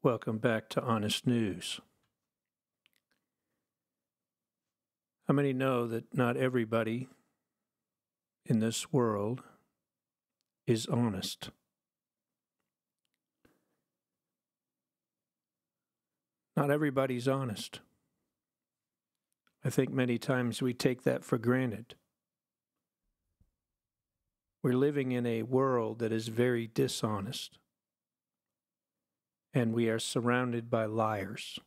Welcome back to Honest News. How many know that not everybody in this world is honest? Not everybody's honest. I think many times we take that for granted. We're living in a world that is very dishonest and we are surrounded by liars,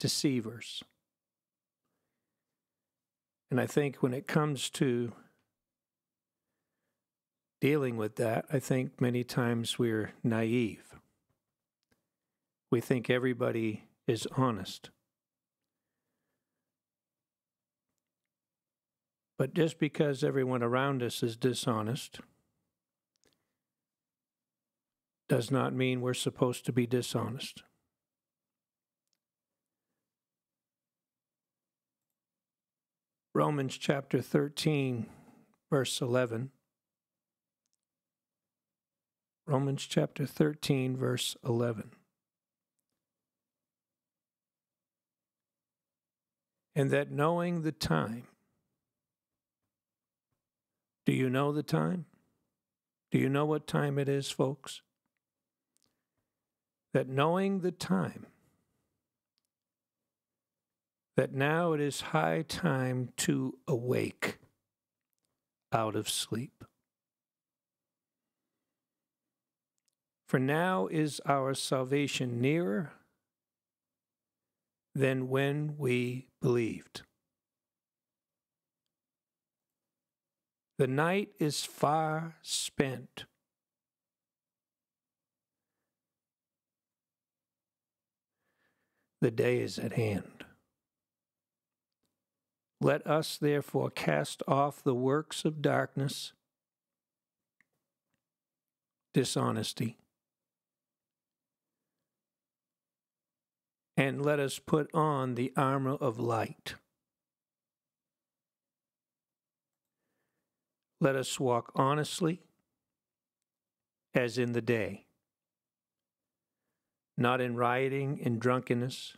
deceivers. And I think when it comes to dealing with that, I think many times we're naive. We think everybody is honest. But just because everyone around us is dishonest, does not mean we're supposed to be dishonest. Romans chapter 13, verse 11. Romans chapter 13, verse 11. And that knowing the time, do you know the time? Do you know what time it is, folks? that knowing the time, that now it is high time to awake out of sleep. For now is our salvation nearer than when we believed. The night is far spent. The day is at hand. Let us therefore cast off the works of darkness, dishonesty, and let us put on the armor of light. Let us walk honestly as in the day not in rioting and drunkenness,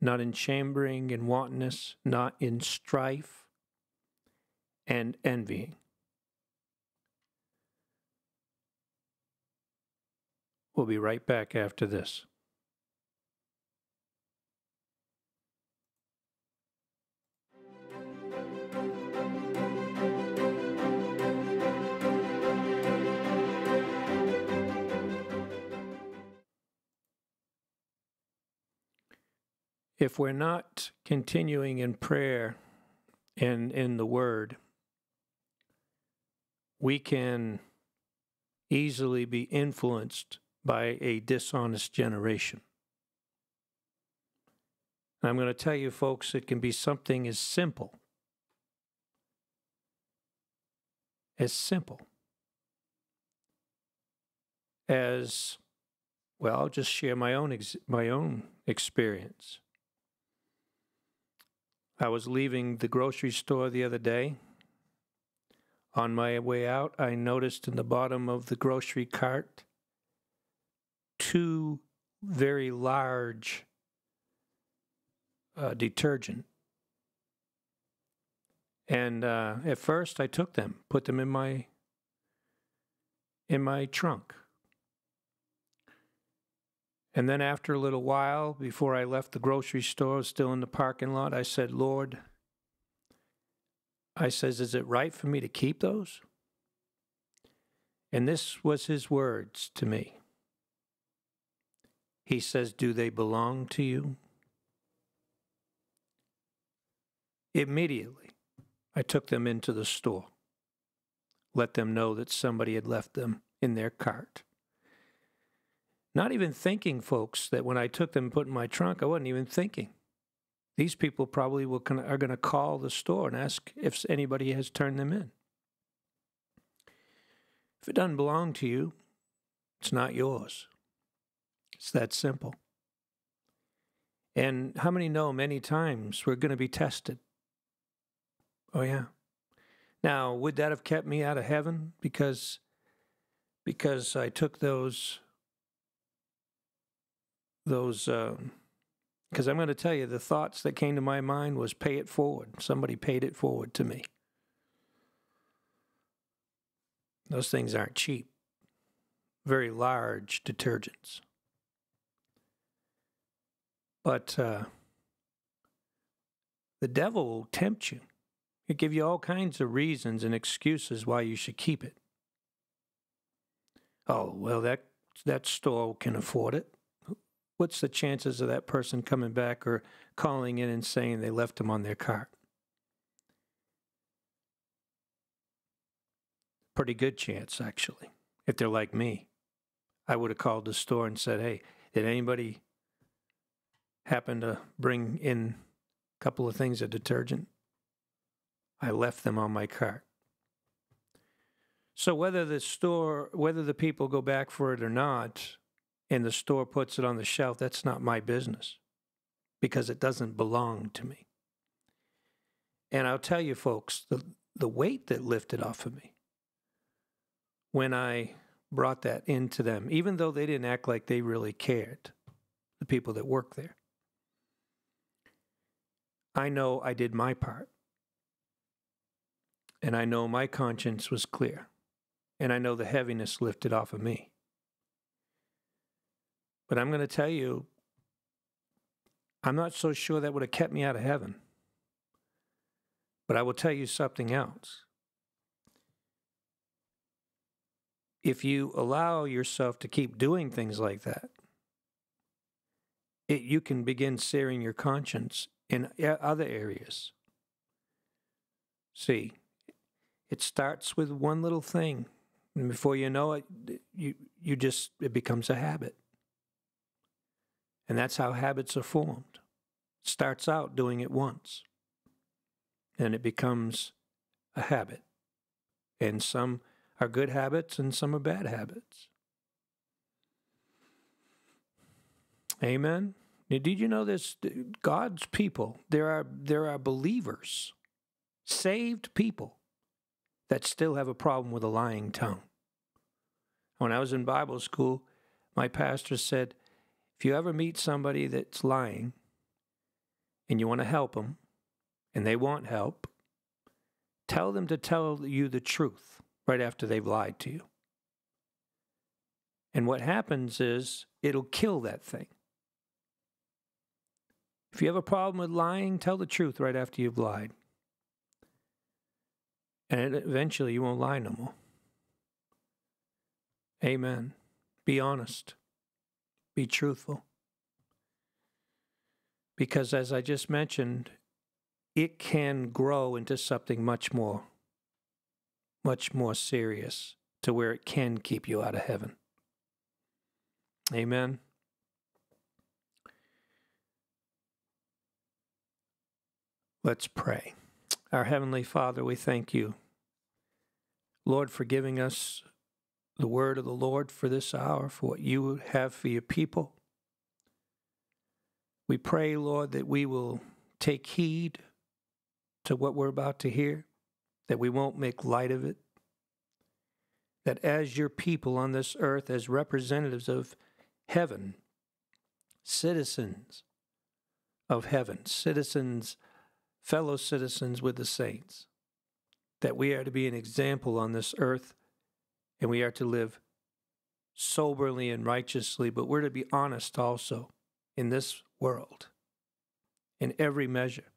not in chambering and wantonness, not in strife and envying. We'll be right back after this. if we're not continuing in prayer and in the Word, we can easily be influenced by a dishonest generation. And I'm going to tell you, folks, it can be something as simple as simple as well. I'll just share my own ex- my own experience. I was leaving the grocery store the other day. On my way out, I noticed in the bottom of the grocery cart two very large uh, detergent. And uh, at first, I took them, put them in my in my trunk. And then after a little while, before I left the grocery store, still in the parking lot, I said, Lord, I says, is it right for me to keep those? And this was his words to me. He says, Do they belong to you? Immediately, I took them into the store, let them know that somebody had left them in their cart. Not even thinking, folks that when I took them and put in my trunk, I wasn't even thinking. These people probably will, are going to call the store and ask if anybody has turned them in. If it doesn't belong to you, it's not yours. It's that simple. And how many know many times we're going to be tested? Oh, yeah. Now, would that have kept me out of heaven because because I took those those because uh, I'm going to tell you the thoughts that came to my mind was pay it forward. Somebody paid it forward to me. Those things aren't cheap. Very large detergents. But uh, the devil will tempt you. He'll give you all kinds of reasons and excuses why you should keep it. Oh, well, that, that store can afford it what's the chances of that person coming back or calling in and saying they left them on their cart? Pretty good chance, actually, if they're like me. I would have called the store and said, hey, did anybody happen to bring in a couple of things of detergent? I left them on my cart. So whether the store, whether the people go back for it or not, and the store puts it on the shelf, that's not my business because it doesn't belong to me. And I'll tell you, folks, the, the weight that lifted off of me when I brought that into them, even though they didn't act like they really cared, the people that work there. I know I did my part. And I know my conscience was clear. And I know the heaviness lifted off of me. But I'm going to tell you, I'm not so sure that would have kept me out of heaven. But I will tell you something else. If you allow yourself to keep doing things like that, it, you can begin searing your conscience in other areas. See, it starts with one little thing, and before you know it, you you just it becomes a habit. And that's how habits are formed. It starts out doing it once, and it becomes a habit. And some are good habits and some are bad habits. Amen. Now, did you know this? God's people, there are, there are believers, saved people, that still have a problem with a lying tongue. When I was in Bible school, my pastor said, if you ever meet somebody that's lying and you want to help them and they want help, tell them to tell you the truth right after they've lied to you. And what happens is it'll kill that thing. If you have a problem with lying, tell the truth right after you've lied. And eventually you won't lie no more. Amen. Be honest be truthful. Because as I just mentioned, it can grow into something much more, much more serious to where it can keep you out of heaven. Amen. Let's pray. Our Heavenly Father, we thank you, Lord, for giving us the word of the Lord for this hour, for what you have for your people. We pray, Lord, that we will take heed to what we're about to hear, that we won't make light of it, that as your people on this earth, as representatives of heaven, citizens of heaven, citizens, fellow citizens with the saints, that we are to be an example on this earth and we are to live soberly and righteously, but we're to be honest also in this world, in every measure.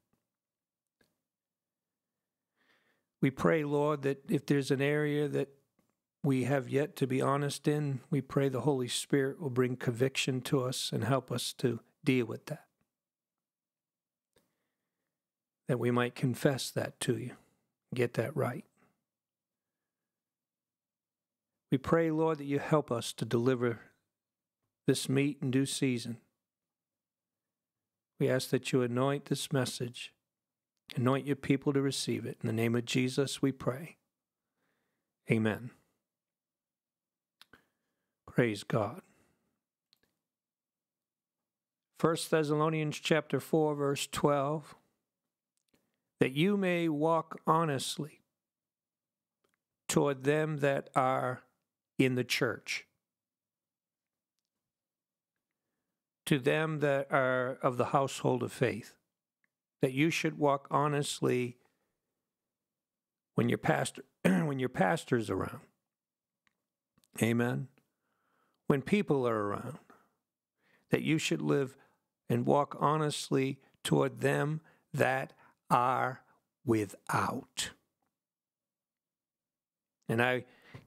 We pray, Lord, that if there's an area that we have yet to be honest in, we pray the Holy Spirit will bring conviction to us and help us to deal with that. That we might confess that to you, get that right. We pray, Lord, that you help us to deliver this meat in due season. We ask that you anoint this message, anoint your people to receive it. In the name of Jesus, we pray. Amen. Praise God. 1 Thessalonians chapter 4 verse 12 that you may walk honestly toward them that are in the church. To them that are of the household of faith, that you should walk honestly when your pastor when your pastor's around. Amen. When people are around, that you should live and walk honestly toward them that are without. And I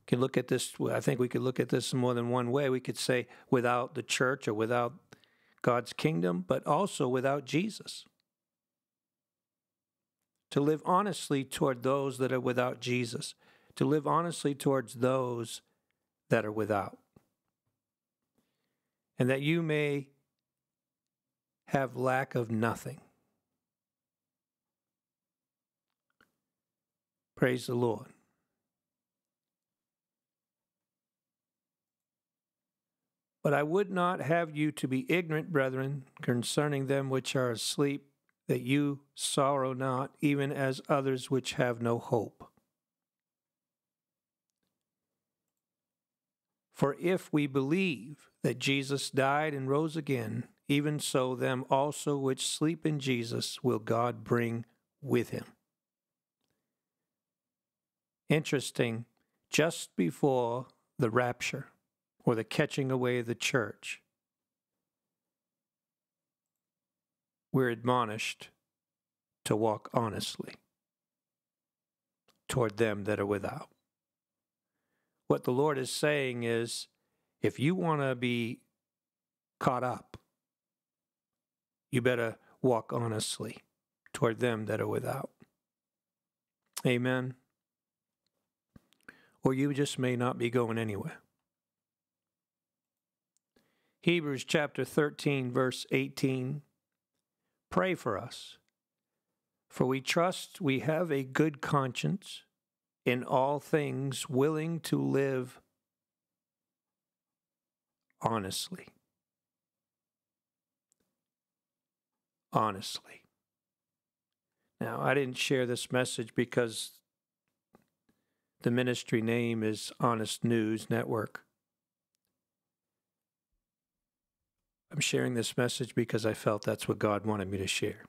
can look at this. I think we could look at this in more than one way. We could say without the church or without God's kingdom, but also without Jesus. To live honestly toward those that are without Jesus, to live honestly towards those that are without. And that you may have lack of nothing. Praise the Lord. But I would not have you to be ignorant, brethren, concerning them which are asleep, that you sorrow not, even as others which have no hope. For if we believe that Jesus died and rose again, even so them also which sleep in Jesus will God bring with him. Interesting, just before the rapture, or the catching away of the church. We're admonished to walk honestly toward them that are without. What the Lord is saying is if you want to be caught up, you better walk honestly toward them that are without. Amen. Or you just may not be going anywhere. Hebrews chapter 13, verse 18. Pray for us, for we trust we have a good conscience, in all things willing to live honestly. Honestly. Now, I didn't share this message because the ministry name is Honest News Network. I'm sharing this message because I felt that's what God wanted me to share.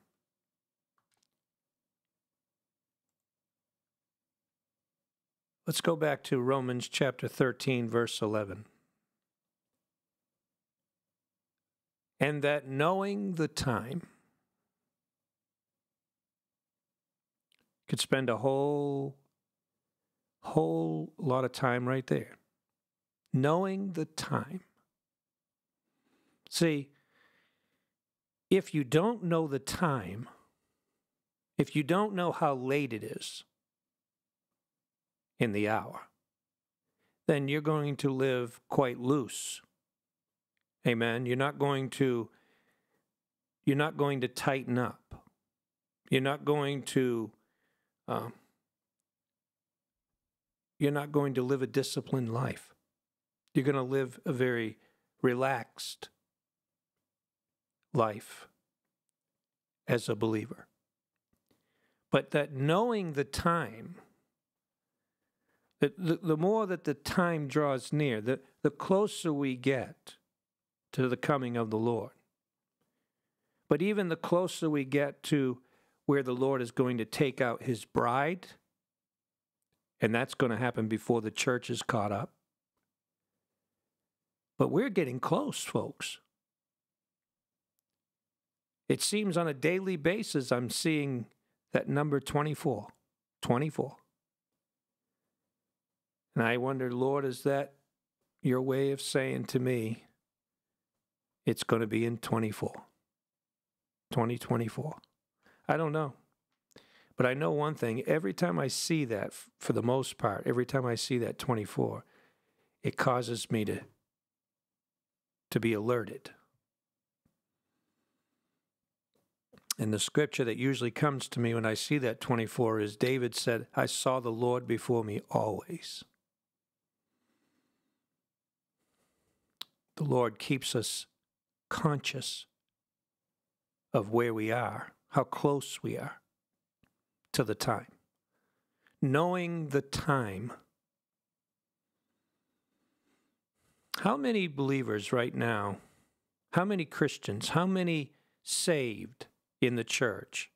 Let's go back to Romans chapter 13, verse 11. And that knowing the time, could spend a whole, whole lot of time right there. Knowing the time See, if you don't know the time, if you don't know how late it is in the hour, then you're going to live quite loose. Amen. You're not going to you're not going to tighten up. You're not going to um, you're not going to live a disciplined life. You're going to live a very relaxed life as a believer. But that knowing the time, that the, the more that the time draws near, the, the closer we get to the coming of the Lord. But even the closer we get to where the Lord is going to take out his bride, and that's going to happen before the church is caught up. But we're getting close, folks. It seems on a daily basis I'm seeing that number 24, 24. And I wonder, Lord, is that your way of saying to me, it's going to be in 24, 2024? I don't know. But I know one thing every time I see that, for the most part, every time I see that 24, it causes me to, to be alerted. And the scripture that usually comes to me when I see that 24 is David said, I saw the Lord before me always. The Lord keeps us conscious of where we are, how close we are to the time. Knowing the time. How many believers right now, how many Christians, how many saved in the church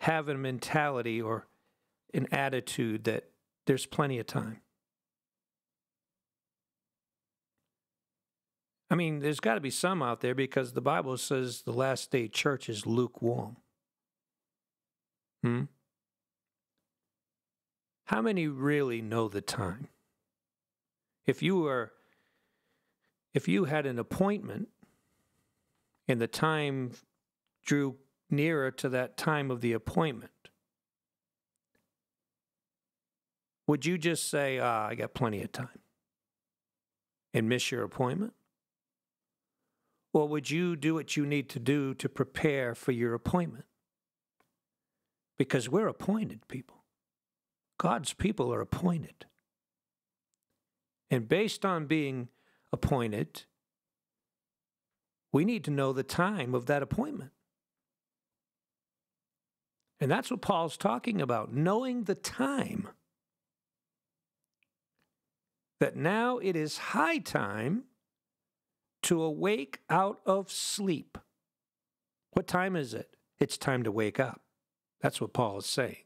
have a mentality or an attitude that there's plenty of time. I mean, there's got to be some out there because the Bible says the last day church is lukewarm. Hmm? How many really know the time? If you were if you had an appointment and the time drew nearer to that time of the appointment, would you just say, ah, I got plenty of time and miss your appointment? Or would you do what you need to do to prepare for your appointment? Because we're appointed people. God's people are appointed. And based on being appointed, we need to know the time of that appointment. And that's what Paul's talking about knowing the time. That now it is high time to awake out of sleep. What time is it? It's time to wake up. That's what Paul is saying.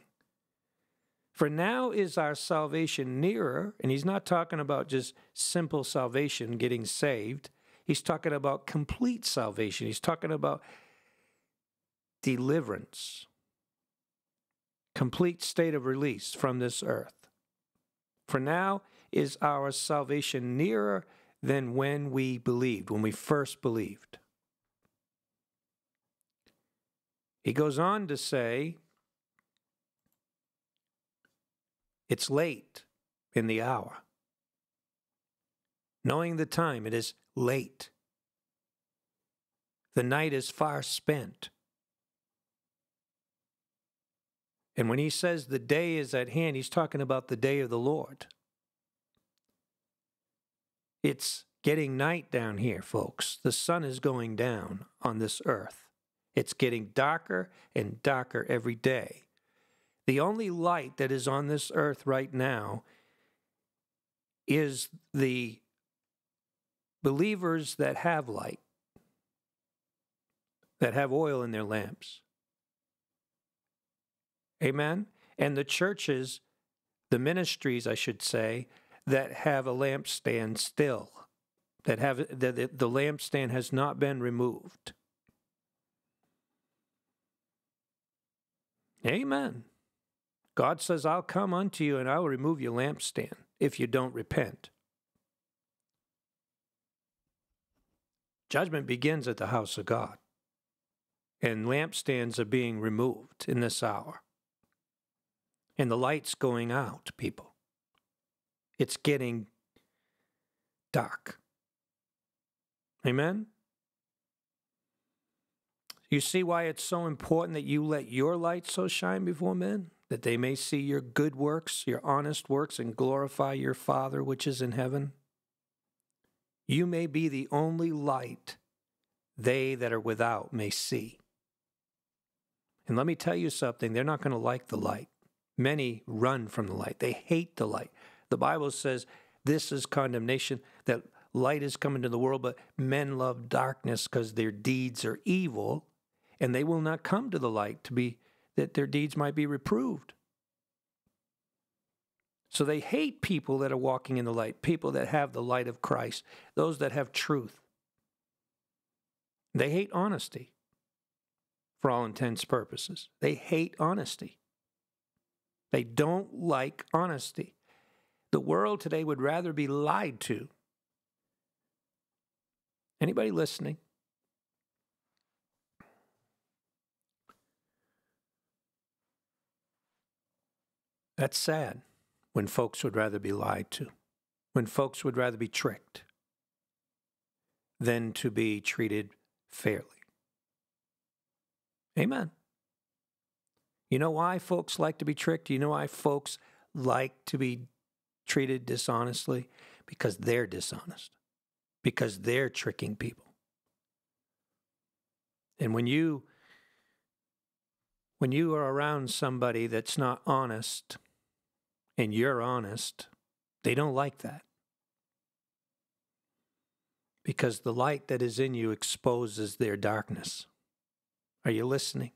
For now is our salvation nearer, and he's not talking about just simple salvation, getting saved. He's talking about complete salvation. He's talking about deliverance, complete state of release from this earth. For now is our salvation nearer than when we believed, when we first believed. He goes on to say, It's late in the hour knowing the time, it is late. The night is far spent. And when he says the day is at hand, he's talking about the day of the Lord. It's getting night down here, folks. The sun is going down on this earth. It's getting darker and darker every day. The only light that is on this earth right now is the Believers that have light, that have oil in their lamps. Amen? And the churches, the ministries, I should say, that have a lampstand still, that have that the, the lampstand has not been removed. Amen. God says, I'll come unto you and I will remove your lampstand if you don't repent. Judgment begins at the house of God, and lampstands are being removed in this hour, and the light's going out, people. It's getting dark. Amen? You see why it's so important that you let your light so shine before men, that they may see your good works, your honest works, and glorify your Father which is in heaven? You may be the only light they that are without may see. And let me tell you something, they're not going to like the light. Many run from the light, they hate the light. The Bible says this is condemnation, that light is coming to the world, but men love darkness because their deeds are evil, and they will not come to the light to be that their deeds might be reproved. So they hate people that are walking in the light, people that have the light of Christ, those that have truth. They hate honesty for all intents purposes. They hate honesty. They don't like honesty. The world today would rather be lied to. Anybody listening? That's sad when folks would rather be lied to, when folks would rather be tricked than to be treated fairly. Amen. You know why folks like to be tricked? You know why folks like to be treated dishonestly? Because they're dishonest, because they're tricking people. And when you when you are around somebody that's not honest, and you're honest, they don't like that. Because the light that is in you exposes their darkness. Are you listening?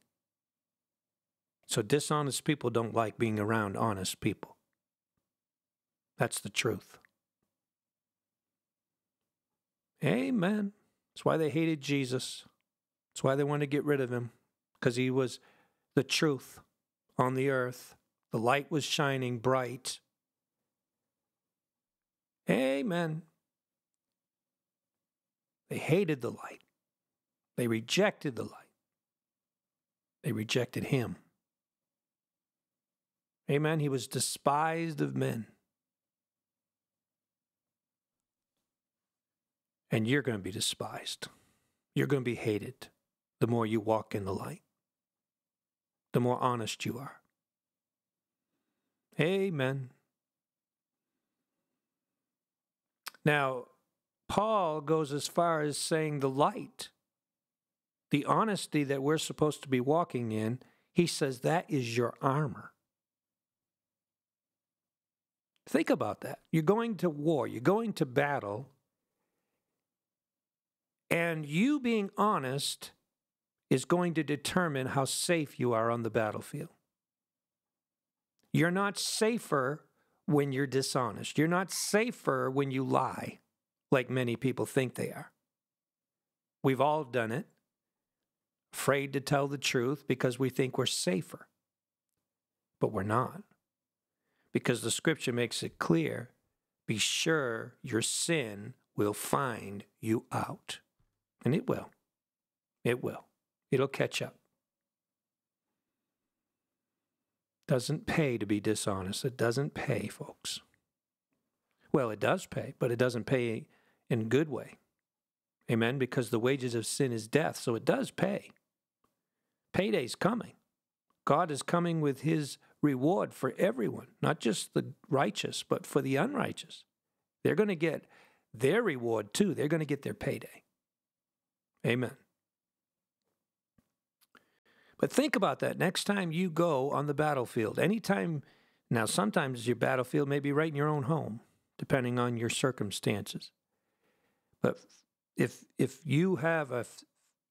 So, dishonest people don't like being around honest people. That's the truth. Amen. That's why they hated Jesus. That's why they wanted to get rid of him, because he was the truth on the earth the light was shining bright. Amen. They hated the light. They rejected the light. They rejected him. Amen. He was despised of men. And you're going to be despised. You're going to be hated the more you walk in the light, the more honest you are. Amen. Now, Paul goes as far as saying the light, the honesty that we're supposed to be walking in, he says that is your armor. Think about that. You're going to war, you're going to battle, and you being honest is going to determine how safe you are on the battlefield. You're not safer when you're dishonest. You're not safer when you lie, like many people think they are. We've all done it, afraid to tell the truth because we think we're safer. But we're not, because the scripture makes it clear be sure your sin will find you out. And it will. It will. It'll catch up. Doesn't pay to be dishonest. It doesn't pay, folks. Well, it does pay, but it doesn't pay in good way. Amen? Because the wages of sin is death, so it does pay. Payday's coming. God is coming with his reward for everyone, not just the righteous, but for the unrighteous. They're going to get their reward too. They're going to get their payday. Amen. But think about that next time you go on the battlefield. Anytime, now, sometimes your battlefield may be right in your own home, depending on your circumstances. But if if you have a,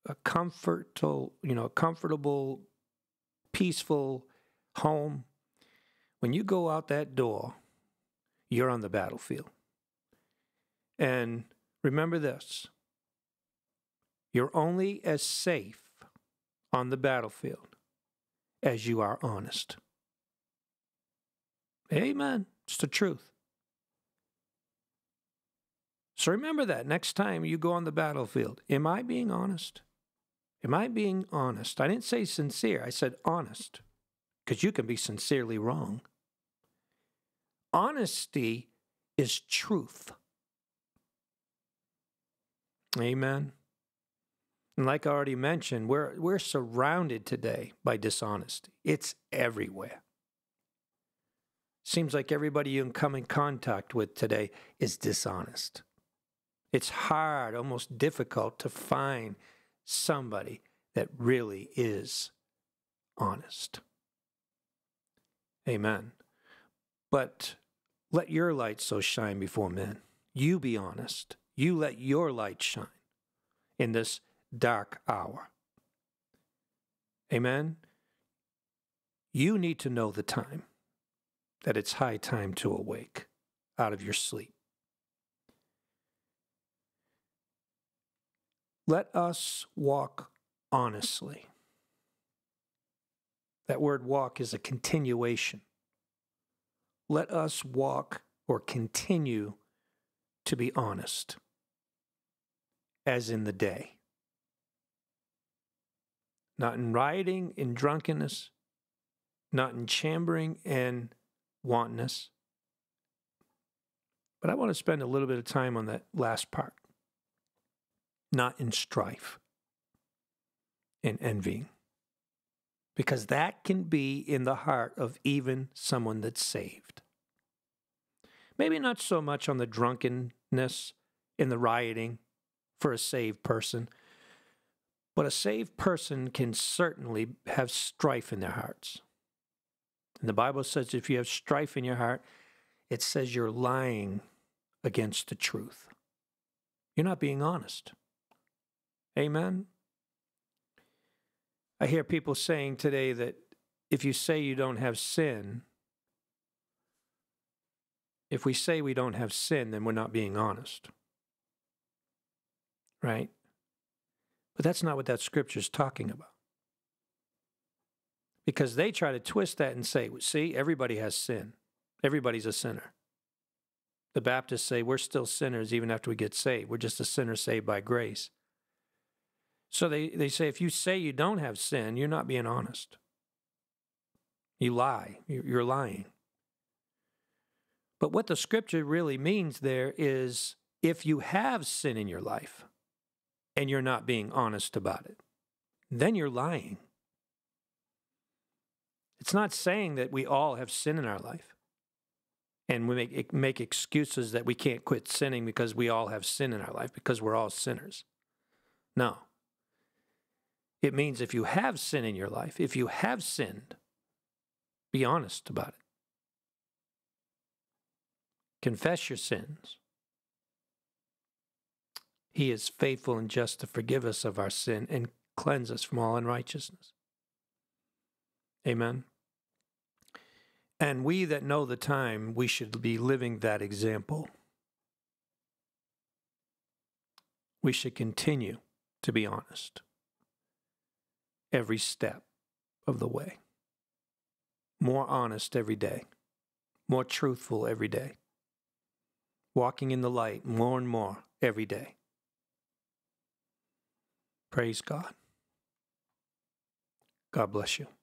a comfortable, you know, a comfortable, peaceful home, when you go out that door, you're on the battlefield. And remember this you're only as safe on the battlefield as you are honest. Amen. It's the truth. So remember that next time you go on the battlefield. Am I being honest? Am I being honest? I didn't say sincere, I said honest, because you can be sincerely wrong. Honesty is truth. Amen. And like I already mentioned, we're, we're surrounded today by dishonesty, it's everywhere. Seems like everybody you come in contact with today is dishonest. It's hard, almost difficult to find somebody that really is honest. Amen. But let your light so shine before men. You be honest. You let your light shine in this dark hour. Amen? You need to know the time, that it's high time to awake out of your sleep. Let us walk honestly. That word walk is a continuation. Let us walk or continue to be honest, as in the day not in rioting and drunkenness, not in chambering and wantonness. But I want to spend a little bit of time on that last part not in strife and envying, because that can be in the heart of even someone that's saved. Maybe not so much on the drunkenness and the rioting for a saved person, but a saved person can certainly have strife in their hearts. And the Bible says if you have strife in your heart, it says you're lying against the truth. You're not being honest. Amen. I hear people saying today that if you say you don't have sin, if we say we don't have sin, then we're not being honest. Right? But that's not what that scripture is talking about. Because they try to twist that and say, see, everybody has sin. Everybody's a sinner. The Baptists say we're still sinners even after we get saved. We're just a sinner saved by grace. So they, they say if you say you don't have sin, you're not being honest. You lie. You're lying. But what the scripture really means there is if you have sin in your life, and you're not being honest about it, then you're lying. It's not saying that we all have sin in our life and we make, make excuses that we can't quit sinning because we all have sin in our life because we're all sinners. No. It means if you have sin in your life, if you have sinned, be honest about it. Confess your sins. He is faithful and just to forgive us of our sin and cleanse us from all unrighteousness. Amen. And we that know the time, we should be living that example. We should continue to be honest every step of the way. More honest every day, more truthful every day. Walking in the light more and more every day. Praise God. God bless you.